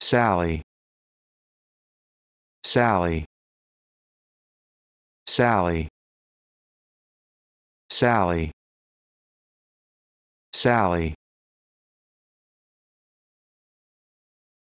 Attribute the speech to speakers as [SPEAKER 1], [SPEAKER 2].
[SPEAKER 1] sally sally sally sally sally